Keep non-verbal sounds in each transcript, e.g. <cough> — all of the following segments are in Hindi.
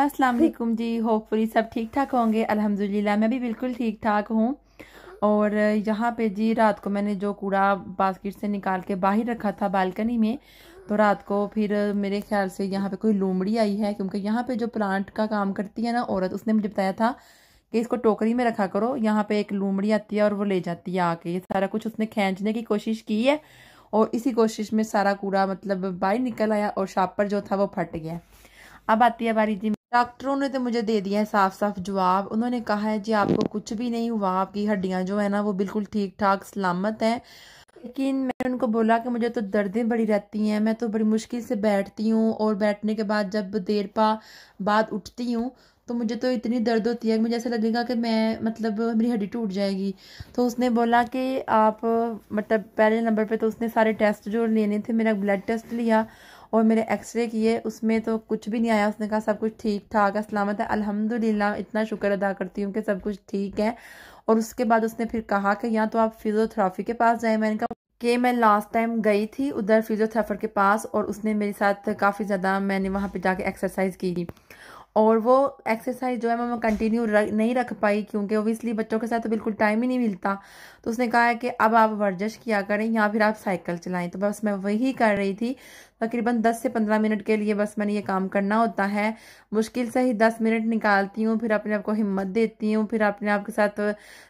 अस्सलाम वालेकुम जी होपफुली सब ठीक ठाक होंगे अल्हम्दुलिल्लाह मैं भी बिल्कुल ठीक ठाक हूँ और यहाँ पे जी रात को मैंने जो कूड़ा बास्केट से निकाल के बाहर रखा था बालकनी में तो रात को फिर मेरे ख्याल से यहाँ पे कोई लूमड़ी आई है क्योंकि यहाँ पे जो प्लांट का काम करती है ना औरत उसने मुझे बताया था कि इसको टोकरी में रखा करो यहाँ पे एक लूमड़ी आती है और वो ले जाती है आके ये सारा कुछ उसने खींचने की कोशिश की है और इसी कोशिश में सारा कूड़ा मतलब बाहर निकल आया और शापर जो था वो फट गया अब आती है बारी जी डॉक्टरों ने तो मुझे दे दिया है साफ साफ जवाब उन्होंने कहा है जी आपको कुछ भी नहीं हुआ आपकी हड्डियाँ जो है ना वो बिल्कुल ठीक ठाक सलामत हैं लेकिन मैंने उनको बोला कि मुझे तो दर्दें बड़ी रहती हैं मैं तो बड़ी मुश्किल से बैठती हूँ और बैठने के बाद जब देर पा बाद उठती हूँ तो मुझे तो इतनी दर्द होती है मुझे ऐसा लगेगा कि मैं मतलब मेरी हड्डी टूट जाएगी तो उसने बोला कि आप मतलब पहले नंबर पे तो उसने सारे टेस्ट जो लेने थे मेरा ब्लड टेस्ट लिया और मेरे एक्सरे किए उसमें तो कुछ भी नहीं आया उसने कहा सब कुछ ठीक ठाक है सलामत है अल्हम्दुलिल्लाह इतना शुक्र अदा करती हूँ कि सब कुछ ठीक है और उसके बाद उसने फिर कहा कि या तो आप फिजियोथेरापी के पास जाए मैंने कहा कि मैं लास्ट टाइम गई थी उधर फिजियोथेरापर के पास और उसने मेरे साथ काफ़ी ज़्यादा मैंने वहाँ पर जाके एक्सरसाइज की और वो एक्सरसाइज जो है मैं कंटिन्यू नहीं रख पाई क्योंकि ओबियसली बच्चों के साथ तो बिल्कुल टाइम ही नहीं मिलता तो उसने कहा है कि अब आप वर्जिश किया करें या फिर आप साइकिल चलाएं तो बस मैं वही कर रही थी तकरीबन 10 से 15 मिनट के लिए बस मैंने ये काम करना होता है मुश्किल से ही 10 मिनट निकालती हूँ फिर अपने आप को हिम्मत देती हूँ फिर अपने आप के साथ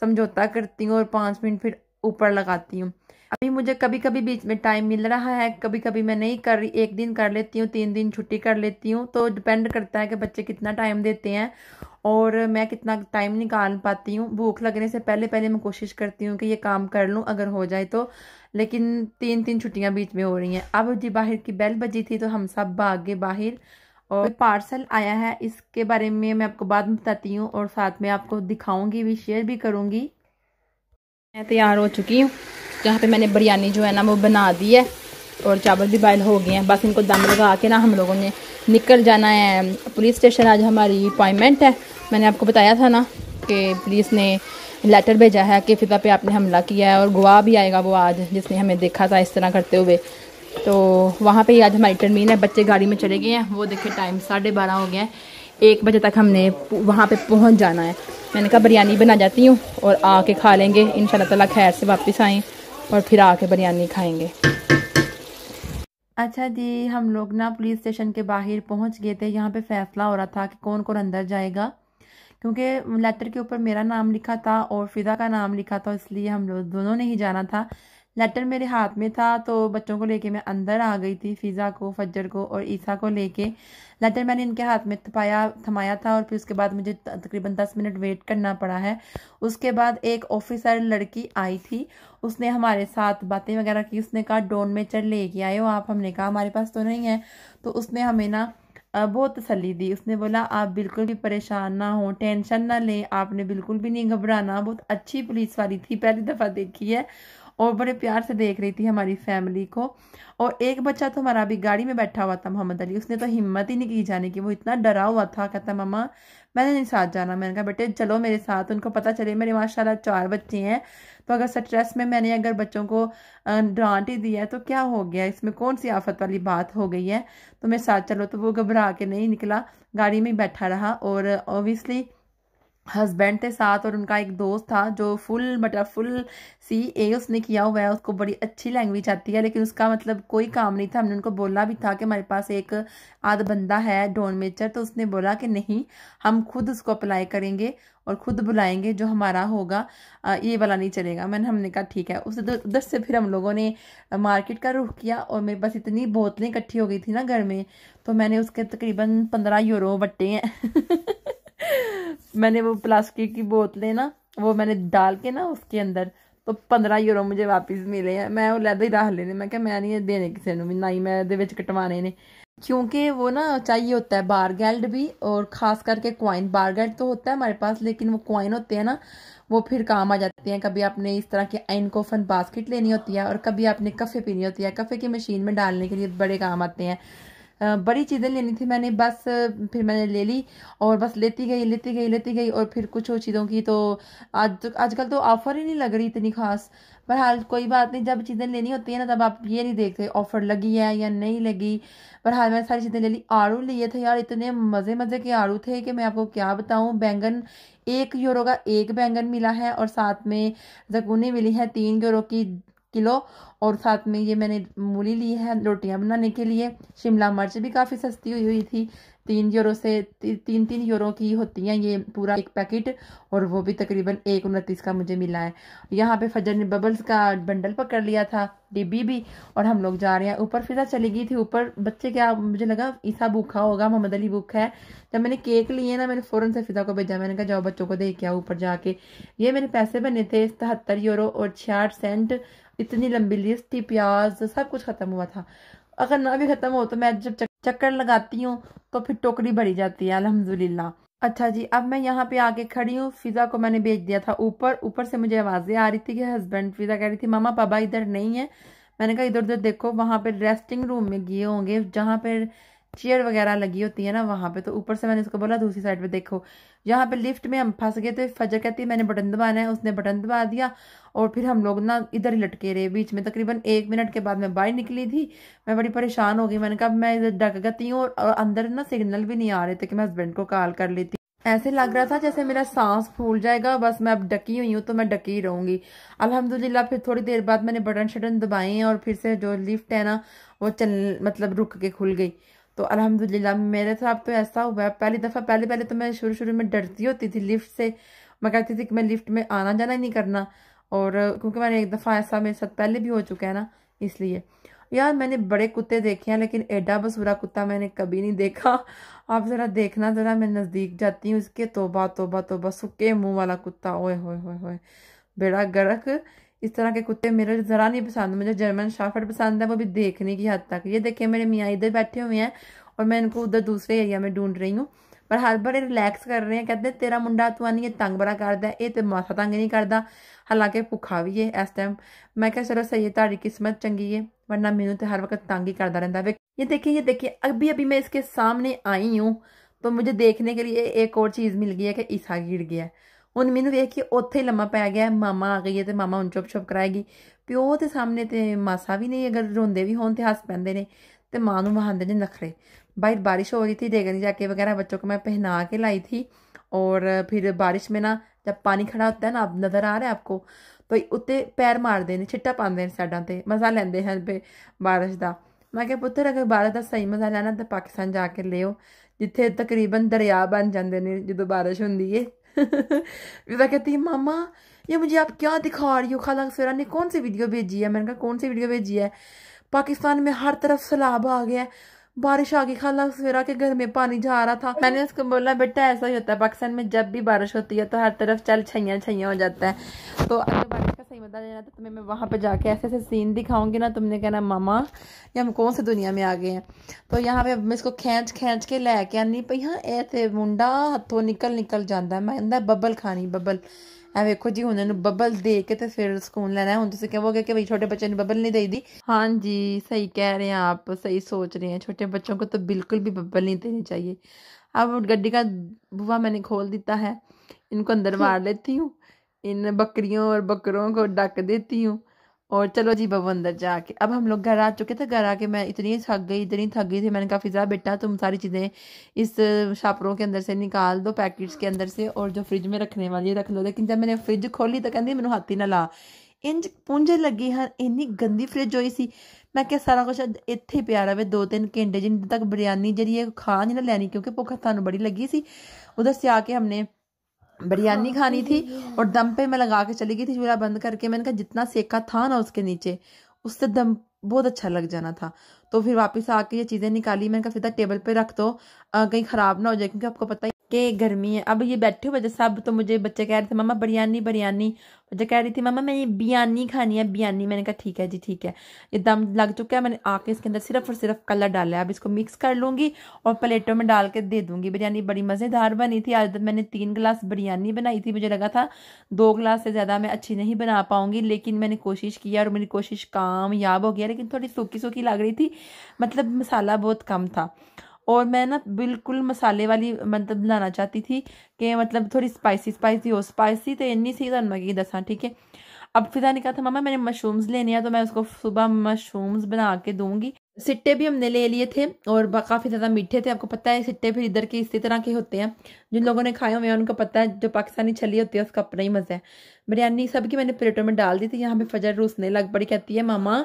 समझौता करती हूँ और पाँच मिनट फिर ऊपर लगाती हूँ अभी मुझे कभी कभी बीच में टाइम मिल रहा है कभी कभी मैं नहीं कर रही एक दिन कर लेती हूँ तीन दिन छुट्टी कर लेती हूँ तो डिपेंड करता है कि बच्चे कितना टाइम देते हैं और मैं कितना टाइम निकाल पाती हूँ भूख लगने से पहले पहले मैं कोशिश करती हूँ कि ये काम कर लूँ अगर हो जाए तो लेकिन तीन तीन छुट्टियाँ बीच में हो रही हैं अब जी बाहर की बेल बजी थी तो हम सब भागे बाहर और पार्सल आया है इसके बारे में मैं आपको बाद में बताती हूँ और साथ में आपको दिखाऊंगी भी शेयर भी करूँगी मैं तैयार हो चुकी हूँ जहाँ पे मैंने बिरयानी जो है ना वो बना दी है और चावल भी बॉयल हो गए हैं बस इनको दम लगा के ना हम लोगों ने निकल जाना है पुलिस स्टेशन आज हमारी अपॉइंटमेंट है मैंने आपको बताया था ना कि पुलिस ने लेटर भेजा है कि फ़िता पे आपने हमला किया है और गवाह भी आएगा वो आज जिसने हमें देखा था इस तरह करते हुए तो वहाँ पे ही आज हमारी टर्मीन है बच्चे गाड़ी में चले गए हैं वो देखे टाइम साढ़े बारह हो गया है एक बजे तक हमने वहाँ पे पहुँच जाना है मैंने कहा बिरयानी बना जाती हूँ और आके खा लेंगे इन शाला खैर से वापस आएँ और फिर आके बिरयानी खाएंगे अच्छा जी हम लोग ना पुलिस स्टेशन के बाहर पहुंच गए थे यहाँ पे फैसला हो रहा था कि कौन कौन अंदर जाएगा क्योंकि लेटर के ऊपर मेरा नाम लिखा था और फिदा का नाम लिखा था इसलिए हम लोग दोनों ने ही जाना था लेटर मेरे हाथ में था तो बच्चों को लेके मैं अंदर आ गई थी फ़िज़ा को फजर को और ईसा को लेके लेटर मैंने इनके हाथ में थपाया थमाया था और फिर उसके बाद मुझे तकरीबन दस मिनट वेट करना पड़ा है उसके बाद एक ऑफिसर लड़की आई थी उसने हमारे साथ बातें वगैरह की उसने कहा डोन में चढ़ लेके आए हो आप हमने कहा हमारे पास तो नहीं है तो उसने हमें ना बहुत तसली दी उसने बोला आप बिल्कुल भी परेशान ना हो टेंशन ना लें आपने बिल्कुल भी नहीं घबराना बहुत अच्छी पुलिस वाली थी पहली दफ़ा देखी है और बड़े प्यार से देख रही थी हमारी फैमिली को और एक बच्चा तो हमारा अभी गाड़ी में बैठा हुआ था मोहम्मद अली उसने तो हिम्मत ही नहीं की जाने की वो इतना डरा हुआ था कहता मामा मैंने नहीं साथ जाना मैंने कहा बेटे चलो मेरे साथ उनको पता चले मेरे माशाल्लाह चार बच्चे हैं तो अगर स्ट्रेस में मैंने अगर बच्चों को डांट ही दिया है तो क्या हो गया इसमें कौन सी आफत वाली बात हो गई है तो मेरे साथ चलो तो वो घबरा के नहीं निकला गाड़ी में बैठा रहा और ओबियसली हस्बैंड थे साथ और उनका एक दोस्त था जो फुल मतलब फुल सी ए उसने किया हुआ है उसको बड़ी अच्छी लैंग्वेज आती है लेकिन उसका मतलब कोई काम नहीं था हमने उनको बोला भी था कि हमारे पास एक आध बंदा है डोन मेचर तो उसने बोला कि नहीं हम खुद उसको अप्लाई करेंगे और ख़ुद बुलाएंगे जो हमारा होगा ये वाला नहीं चलेगा मैंने हमने कहा ठीक है उस उधर से फिर हम लोगों ने मार्केट का रुख किया और मेरे पास इतनी बोतलें इकट्ठी हो गई थी ना घर में तो मैंने उसके तकरीबन पंद्रह यूरो बट्टे हैं <laughs> मैंने वो प्लास्टिक की बोतलें ना वो मैंने डाल के ना उसके अंदर तो पंद्रह यूरो मुझे वापस मिले हैं मैं ओलैदा ही रख लेने मैं क्या मैं नहीं देने किसी ने भी ना ही मैं ਇਹਦੇ ਵਿੱਚ क्योंकि वो ना चाहिए होता है बारगेल्ड भी और ख़ास करके कॉइन बारगेल्ड तो होता है हमारे पास लेकिन वो कॉइन होते हैं ना वो फिर काम आ जाते हैं कभी आपने इस तरह की एनकोफन बास्केट लेनी होती है और कभी आपने कफ़े पीनी होती है कफ़े की मशीन में डालने के लिए बड़े काम आते हैं बड़ी चीज़ें लेनी थी मैंने बस फिर मैंने ले ली और बस लेती गई लेती गई लेती गई और फिर कुछ और चीज़ों की तो आज आजकल तो ऑफ़र ही नहीं लग रही इतनी खास हाल कोई बात नहीं जब चीज़ें लेनी होती है ना तब आप ये नहीं देखते ऑफ़र लगी है या नहीं लगी हाल मैंने सारी चीज़ें ले ली आड़ू लिए थे यार इतने मज़े मज़े के आड़ू थे कि मैं आपको क्या बताऊँ बैंगन एक यूरो का एक बैंगन मिला है और साथ में जकूनी मिली है तीन यूरो की किलो और साथ में ये मैंने मूली ली है रोटियां बनाने के लिए शिमला मिर्च भी काफ़ी सस्ती हुई हुई थी तीन यूरो से ती, तीन तीन यूरो की होती हैं ये पूरा एक पैकेट और वो भी तकरीबन एक उनतीस का मुझे मिला है यहाँ पे फजर ने बबल्स का बंडल पकड़ लिया था डिब्बी भी और हम लोग जा रहे हैं ऊपर फिजा चली गई थी ऊपर बच्चे क्या मुझे लगा ईसा भूखा होगा मोहम्मद अली भूखा है जब मैंने केक लिए ना मैंने फ़ौरन से फिजा को भेजा मैंने कहा जाओ बच्चों को दे के आओ ऊपर जाके ये मेरे पैसे बने थे सतहत्तर यूरो और छियाठ सेंट इतनी लंबी जीएसटी प्याज सब कुछ ख़त्म हुआ था अगर ना भी ख़त्म हो तो मैं जब चक्कर लगाती हूँ तो फिर टोकरी भरी जाती है अलहमदुल्ला अच्छा जी अब मैं यहाँ पे आके खड़ी हूँ फिज़ा को मैंने भेज दिया था ऊपर ऊपर से मुझे आवाज़ें आ रही थी कि हस्बैंड फिज़ा कह रही थी मामा पापा इधर नहीं है मैंने कहा इधर उधर देखो वहाँ पर रेस्टिंग रूम में गए होंगे जहाँ पर चेयर वगैरह लगी होती है ना वहाँ पे तो ऊपर से मैंने उसको बोला दूसरी साइड पे देखो यहाँ पे लिफ्ट में हम फंस गए थे तो फजर कहती है मैंने बटन दबाना है उसने बटन दबा दिया और फिर हम लोग ना इधर ही लटके रहे बीच में तकरीबन एक मिनट के बाद मैं बाहर निकली थी मैं बड़ी परेशान हो गई मैंने कहा मैं इधर डक गती हूँ और अंदर ना सिग्नल भी नहीं आ रहे थे कि मैं हस्बैंड को कॉल कर लेती ऐसे लग रहा था जैसे मेरा सांस फूल जाएगा बस मैं अब डकी हुई हूँ तो मैं डकी ही रहूँगी अल्हम्दुलिल्लाह फिर थोड़ी देर बाद मैंने बटन शटन दबाए और फिर से जो लिफ्ट है ना वो चल मतलब रुक के खुल गई तो अलहमदिल्ला मेरे साथ तो ऐसा हुआ पहली दफ़ा पहले पहले तो मैं शुरू शुरू में डरती होती थी लिफ्ट से मैं कहती थी कि मैं लिफ्ट में आना जाना ही नहीं करना और क्योंकि मैंने एक दफ़ा ऐसा मेरे साथ पहले भी हो चुका है ना इसलिए यार मैंने बड़े कुत्ते देखे हैं लेकिन एडा बसूरा कुत्ता मैंने कभी नहीं देखा आप ज़रा देखना ज़रा मैं नज़दीक जाती हूँ इसके तोबा तोबा तोबा सूखे मुँह वाला कुत्ता ओए होए होए होए बेड़ा गर्क इस तरह के कुत्ते मेरे ज़रा नहीं पसंद मुझे जर्मन शाफर्ड पसंद है वो भी देखने की हद तक ये देखिए मेरे मियाँ इधर बैठे हुए हैं और मैं इनको उधर दूसरे एरिया में ढूंढ रही हूँ पर हर बार रिलैक्स कर रहे हैं कहते हैं तेरा मुंडा तू आनी है तंग बड़ा करता है ये तो माथा तंग नहीं करता हालांकि भुखा भी है इस टाइम मैं क्या चलो सही है तारी किस्मत चंगी है वरना मैनू तो हर वक्त तंग ही करता रहता है ये देखिए ये देखिए अभी अभी मैं इसके सामने आई हूँ तो मुझे देखने के लिए एक और चीज़ मिल गई है कि ईसा गिर गया है ਹੁਣ ਮੈਨੂੰ ਵੇਖ ਕੇ ਉੱਥੇ ਹੀ ਲੰਮਾ ਪੈ ਗਿਆ ਮਾਮਾ ਆ ਗਈ ਹੈ ਤੇ ਮਾਮਾ ਹੁਣ ਚੁੱਪ-ਚੁੱਪ ਕਰਾਏਗੀ ਪਿਓ ਤੇ ਸਾਹਮਣੇ ਤੇ ਮਾਸਾ ਵੀ ਨਹੀਂ ਅਗਰ ਰੋਂਦੇ ਵੀ ਹੋਣ ਤੇ ਹੱਸ ਪੈਂਦੇ ਨੇ ਤੇ ਮਾਂ ਨੂੰ ਵਹਾਂਦੇ ਨੇ ਨਖਰੇ ਬਾਹਰ बारिश हो रही थी ਜਾ ਕੇ ਵਗੈਰਾ ਬੱਚੋ को ਮੈਂ ਪਹਿਨਾ ਕੇ लाई ਥੀ ਔਰ ਫਿਰ بارش ਮੇ ਨਾ जब ਪਾਣੀ ਖੜਾ ਹੁੰਦਾ ਹੈ ਨਾ आप ਨਜ਼ਰ ਆ रहा ਹੈ ਆਪਕੋ ਭਈ ਉੱਤੇ ਪੈਰ ਮਾਰਦੇ ਨੇ ਛਿੱਟਾ ਪਾਉਂਦੇ ਨੇ ਸਾਡਾਂ ਤੇ ਮਜ਼ਾ ਲੈਂਦੇ ਹਨ ਬੇ ਬਾਰਿਸ਼ ਦਾ ਮੈਂ ਕਿਹਾ ਪੁੱਤਰ ਅਗਰ ਬਾਰਿਸ਼ ਦਾ ਸਹੀ ਮਜ਼ਾ ਲੈਣਾ ਤਾਂ ਪਾਕਿਸਤਾਨ ਜਾ ਕੇ ਲਿਓ ਜਿੱਥੇ ਤਕਰੀਬਨ ਦਰਿਆ ਬਣ ਜਾਂਦੇ ਨੇ ਜਦੋਂ ਬਾਰਿਸ਼ ਹੁੰਦੀ ਏ <laughs> विदा कहती है मामा ये मुझे आप क्या दिखा रही हो खाला सरा ने कौन सी वीडियो भेजी है मैंने कहा कौन सी वीडियो भेजी है पाकिस्तान में हर तरफ सैलाब आ गया है बारिश आ गई खाला सवेरा के घर में पानी जा रहा था मैंने उसको बोला बेटा ऐसा ही होता है पाकिस्तान में जब भी बारिश होती है तो हर तरफ चल छैया छैया हो जाता है तो अगर बारिश का सही मजा लेना तो तुम्हें मैं वहाँ पर जाके ऐसे ऐसे सीन दिखाऊंगी ना तुमने कहना मामा ये हम कौन से दुनिया में आ गए हैं तो यहाँ पे मैं इसको खींच खींच के लैके के आनी पी हाँ ऐसे मुंडा हथों निकल निकल जाता है मैं बबल खानी बबल ਇਹ ਵੇਖੋ ਜੀ ਹੁਣ ਇਹਨੂੰ ਬਬਲ ਦੇ ਕੇ ਤੇ ਫਿਰ ਸਕੂਨ ਲੈਣਾ ਹੁਣ ਤੁਸੀਂ ਕਹੋਗੇ ਕਿ ਭਈ ਛੋਟੇ ਬੱਚੇ ਨੂੰ ਬਬਲ ਨਹੀਂ ਦੇਈਦੀ हाँ जी सही कह रहे हैं आप सही सोच रहे हैं छोटे बच्चों को तो बिल्कुल भी बब्बल नहीं देनी चाहिए अब गड्डी का बुआ मैंने खोल देता है इनको अंदर <laughs> मार लेती हूँ इन बकरियों और बकरों को डक देती हूँ और चलो जी बबू अंदर जाके अब हम लोग घर आ चुके थे घर आके मैं इतनी थक गई इतनी थक गई थी मैंने कहा फिज़ा बेटा तुम सारी चीज़ें इस छापरों के अंदर से निकाल दो पैकेट्स के अंदर से और जो फ्रिज में रखने वाली है रख लो लेकिन जब मैंने फ्रिज खोली तो कहती मैंने हाथी ना ला इंज पूंज लगी हर इन्नी गंदी फ्रिज हुई सी मैं क्या सारा कुछ इतने प्यार ਰਵੇ दो तीन घंटे जिन तक बिरयानी जी खा नहीं ना लैनी क्योंकि ਕਿਉਂਕਿ ਭੁੱਖ बड़ी लगी सी उधर से आके हमने बिरयानी हाँ, खानी थी हाँ। और दम पे मैं लगा के चली गई थी चूल्हा बंद करके मैंने कहा जितना सेका था ना उसके नीचे उससे दम बहुत अच्छा लग जाना था तो फिर वापस आके ये चीज़ें निकाली मैंने कहा फिर टेबल पे रख दो कहीं ख़राब ना हो जाए क्योंकि आपको पता ही कि गर्मी है अब ये बैठे हुए थे सब तो मुझे बच्चे कह रहे थे मामा बिरयानी बिरयानी बच्चे कह रही थी मामा मैं ये बिरयानी खानी है बिरयानी मैंने कहा ठीक है जी ठीक है ये दम लग चुका है मैंने आके इसके अंदर सिर्फ और सिर्फ कलर डाला है अब इसको मिक्स कर लूँगी और प्लेटों में डाल के दे दूँगी बिरयानी बड़ी मज़ेदार बनी थी आज तक मैंने तीन गिलास बिरयानी बनाई थी मुझे लगा था दो गिलास से ज़्यादा मैं अच्छी नहीं बना पाऊँगी लेकिन मैंने कोशिश की और मेरी कोशिश कामयाब हो गया लेकिन थोड़ी सूखी सूखी लग रही थी मतलब मसाला बहुत कम था और मैं ना बिल्कुल मसाले वाली मतलब लाना चाहती थी कि मतलब थोड़ी स्पाइसी स्पाइसी हो स्पाइसी तो इन्नी सी तुम तो मैं दसा ठीक है अब फिजा ने कहा था मामा मैंने मशरूम्स लेने हैं तो मैं उसको सुबह मशरूम्स बना के दूंगी सिट्टे भी हमने ले लिए थे और काफ़ी ज़्यादा मीठे थे आपको पता है सिट्टे फिर इधर के इसी तरह के होते हैं जिन लोगों ने खाए हुए हैं उनको पता है जो पाकिस्तानी छली होती है उसका अपना ही मज़ा है बिरयानी सबकी मैंने प्लेटों में डाल दी थी यहाँ पे फजर रूसने लग पड़ी कहती है मामा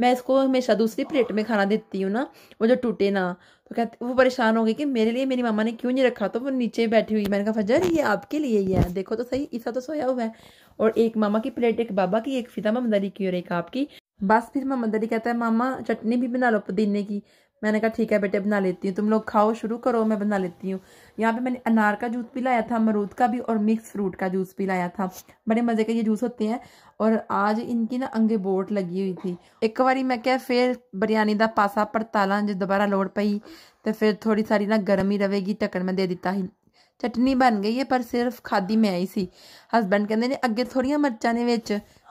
मैं इसको हमेशा दूसरी प्लेट में खाना देती हूँ ना वो जो टूटे ना वो कहते वो परेशान हो गई कि मेरे लिए मेरी मामा ने क्यों नहीं रखा तो वो नीचे बैठी हुई मैंने कहा फजर ये आपके लिए ही है देखो तो सही ईसा तो सोया हुआ है और एक मामा की प्लेट एक बाबा की एक फिता मामदारी की और एक आपकी बस फिर मामदारी कहता है मामा चटनी भी बना लो पुदीने की मैंने कहा ठीक है बेटे बना लेती हूँ तुम लोग खाओ शुरू करो मैं बना लेती हूँ यहाँ पे मैंने अनार का जूस भी लाया था अमरूद का भी और मिक्स फ्रूट का जूस भी लाया था बड़े मज़े के ये जूस होते हैं और आज इनकी ना अंगे बोट लगी हुई थी एक बार मैं क्या फिर बिरयानी का पासा परताला जो दोबारा लौट पई तो फिर थोड़ी सारी ना गर्म ही रहेगी ढक्कन मैं दे दिता ही चटनी बन गई है पर सिर्फ खादी मैं आई सी हसबेंड कहते अगर अगे थोड़िया मर्चा ने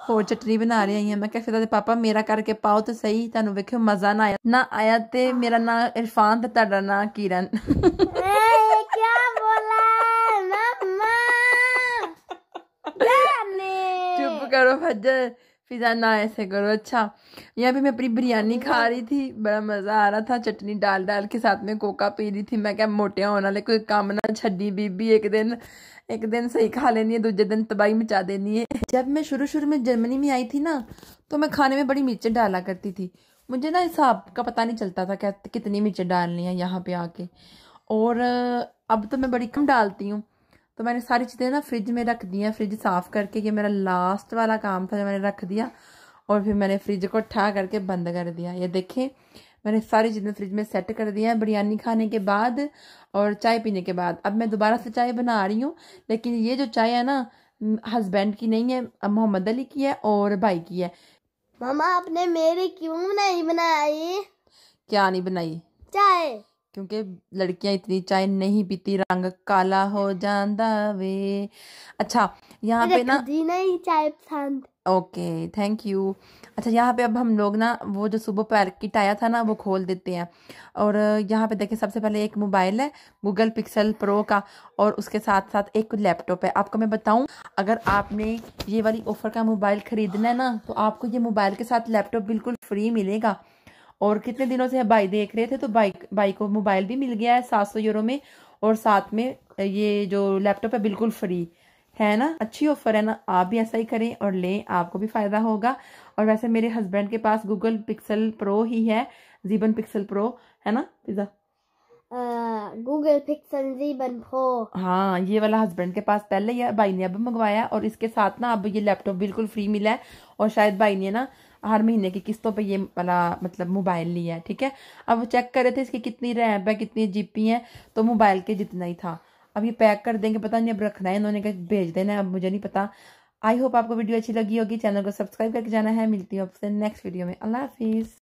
ਹੋਰ ਚਟਨੀ ਬਣਾ ਰਹੀ ਹਾਂ ਮੈਂ ਕਿਹਾ ਫਿਰ ਪਾਪਾ ਮੇਰਾ ਕਰਕੇ ਪਾਓ ਤੇ ਸਹੀ ਤੁਹਾਨੂੰ ਵੇਖਿਓ ਮਜ਼ਾ ਨਾ ਆਇਆ ਨਾ ਆਇਆ ਤੇ ਮੇਰਾ ਨਾਂ ਇਰਫਾਨ ਤੇ ਤੁਹਾਡਾ ਨਾਂ ਕਿਰਨ चुप करो फजर फिजा ना ऐसे करो अच्छा यहाँ पे मैं अपनी बिरयानी खा रही थी बड़ा मज़ा आ रहा था चटनी डाल डाल के साथ में कोका पी रही थी मैं क्या मोटिया होने वाले कोई काम ना छी बीबी एक दिन एक दिन सही खा लेनी है दूसरे दिन तबाही मचा देनी है जब मैं शुरू शुरू में जर्मनी में आई थी ना तो मैं खाने में बड़ी मिर्चें डाला करती थी मुझे ना हिसाब का पता नहीं चलता था क्या कितनी मिर्चें डालनी है यहाँ पे आके और अब तो मैं बड़ी कम डालती हूँ तो मैंने सारी चीज़ें ना फ्रिज में रख दी हैं फ्रिज साफ़ करके ये मेरा लास्ट वाला काम था जो मैंने रख दिया और फिर मैंने फ्रिज को ठा करके बंद कर दिया ये देखें मैंने सारी चीज़ें फ्रिज में सेट कर दिया है बिरयानी खाने के बाद और चाय पीने के बाद अब मैं दोबारा से चाय बना रही हूँ लेकिन ये जो चाय है ना हस्बैंड की नहीं है मोहम्मद अली की है और भाई की है मामा आपने मेरी क्यों नहीं बनाई क्या नहीं बनाई चाय क्योंकि लड़कियां इतनी चाय नहीं पीती रंग काला हो जाता वे अच्छा यहाँ पे ना नहीं चाय पसंद ओके थैंक यू अच्छा यहाँ पे अब हम लोग ना वो जो सुबह की आया था ना वो खोल देते हैं और यहाँ पे देखें सबसे पहले एक मोबाइल है गूगल पिक्सल प्रो का और उसके साथ साथ एक लैपटॉप है आपको मैं बताऊँ अगर आपने ये वाली ऑफ़र का मोबाइल ख़रीदना है ना तो आपको ये मोबाइल के साथ लैपटॉप बिल्कुल फ्री मिलेगा और कितने दिनों से भाई देख रहे थे तो भाई बाई को मोबाइल भी मिल गया है सात सौ यूरो में और साथ में ये जो लैपटॉप है बिल्कुल फ्री है ना अच्छी ऑफर है ना आप भी ऐसा ही करें और लें आपको भी फ़ायदा होगा और वैसे मेरे हस्बैंड के पास गूगल पिक्सल प्रो ही है जीबन पिक्सल प्रो है ना पिज़्ज़ा गूगल पिक्सल जीबन प्रो हाँ ये वाला हस्बैंड के पास पहले ही भाई ने अब मंगवाया और इसके साथ ना अब ये लैपटॉप बिल्कुल फ्री मिला है और शायद भाई ने ना हर महीने की किस्तों पे ये वाला मतलब मोबाइल लिया है ठीक है अब चेक कर रहे थे इसकी कितनी रैम है कितनी जीपी है तो मोबाइल के जितना ही था अब ये पैक कर देंगे पता नहीं अब रखना है इन्होंने कहा भेज देना है अब मुझे नहीं पता आई होप आपको वीडियो अच्छी लगी होगी चैनल को सब्सक्राइब करके जाना है मिलती हूँ आपसे नेक्स्ट वीडियो में अल्लाह हाफिज़